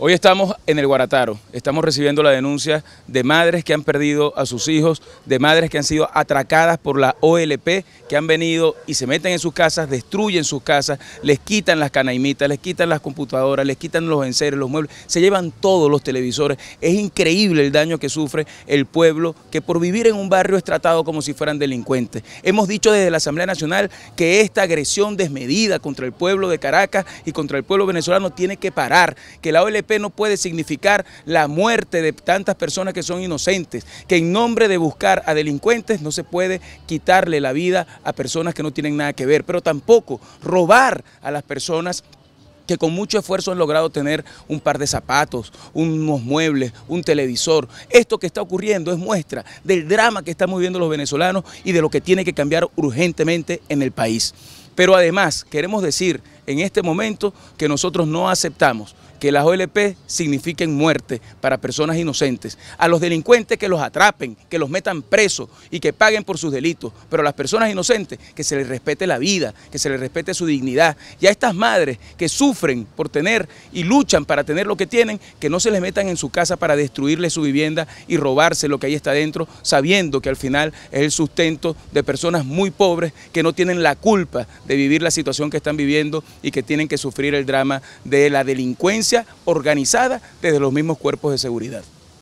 Hoy estamos en el Guarataro, estamos recibiendo la denuncia de madres que han perdido a sus hijos, de madres que han sido atracadas por la OLP, que han venido y se meten en sus casas, destruyen sus casas, les quitan las canaimitas, les quitan las computadoras, les quitan los enseres, los muebles, se llevan todos los televisores. Es increíble el daño que sufre el pueblo que por vivir en un barrio es tratado como si fueran delincuentes. Hemos dicho desde la Asamblea Nacional que esta agresión desmedida contra el pueblo de Caracas y contra el pueblo venezolano tiene que parar, que la OLP no puede significar la muerte de tantas personas que son inocentes, que en nombre de buscar a delincuentes no se puede quitarle la vida a personas que no tienen nada que ver, pero tampoco robar a las personas que con mucho esfuerzo han logrado tener un par de zapatos, unos muebles, un televisor. Esto que está ocurriendo es muestra del drama que estamos viviendo los venezolanos y de lo que tiene que cambiar urgentemente en el país. Pero además queremos decir en este momento que nosotros no aceptamos que las OLP signifiquen muerte para personas inocentes. A los delincuentes que los atrapen, que los metan presos y que paguen por sus delitos. Pero a las personas inocentes que se les respete la vida, que se les respete su dignidad. Y a estas madres que sufren por tener y luchan para tener lo que tienen, que no se les metan en su casa para destruirle su vivienda y robarse lo que ahí está dentro, sabiendo que al final es el sustento de personas muy pobres que no tienen la culpa de vivir la situación que están viviendo y que tienen que sufrir el drama de la delincuencia organizada desde los mismos cuerpos de seguridad.